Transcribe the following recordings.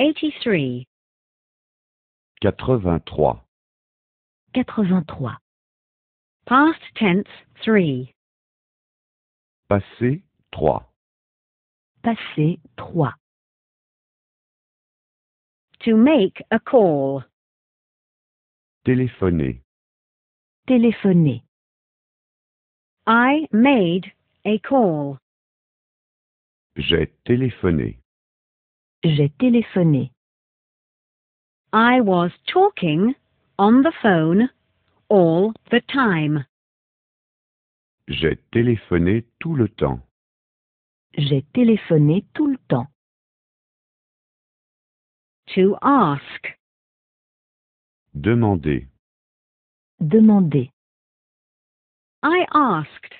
83 83 83 Past tense 3 Passé 3 Passé 3 To make a call Téléphoner Téléphoner I made a call. J'ai téléphoné. J'ai téléphoné. I was talking on the phone all the time. J'ai téléphoné tout le temps. J'ai téléphoné tout le temps. To ask. Demander. Demander. I asked.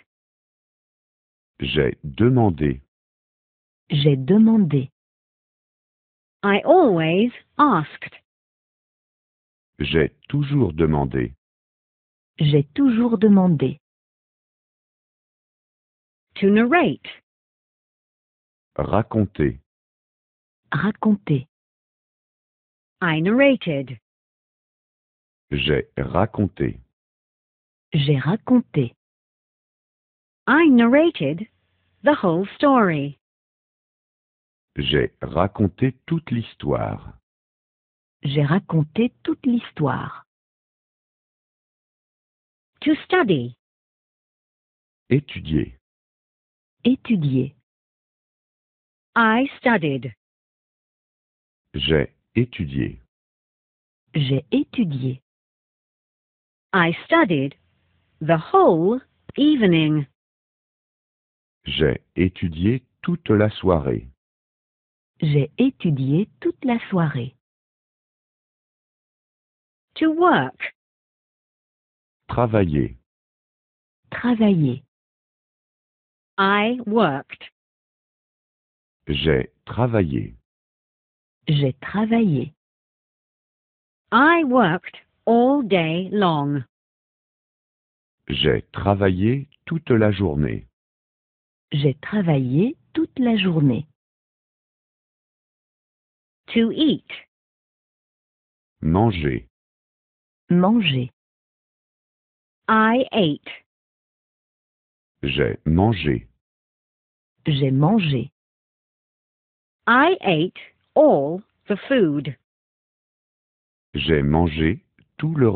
J'ai demandé. J'ai demandé. I always asked. J'ai toujours demandé. J'ai toujours demandé. To narrate. Raconter. Raconter. I narrated. J'ai raconté. J'ai raconté. I narrated the whole story. J'ai raconté toute l'histoire. J'ai raconté toute l'histoire. To study. Étudier. Étudier. I studied. J'ai étudié. J'ai étudié. I studied the whole evening. J'ai étudié toute la soirée. J'ai étudié toute la soirée. To work. Travailler. Travailler. I worked. J'ai travaillé. J'ai travaillé. I worked all day long. J'ai travaillé toute la journée. J'ai travaillé toute la journée. To eat. Manger. Manger. I ate. J'ai mangé. J'ai mangé. I ate all the food. J'ai mangé tout le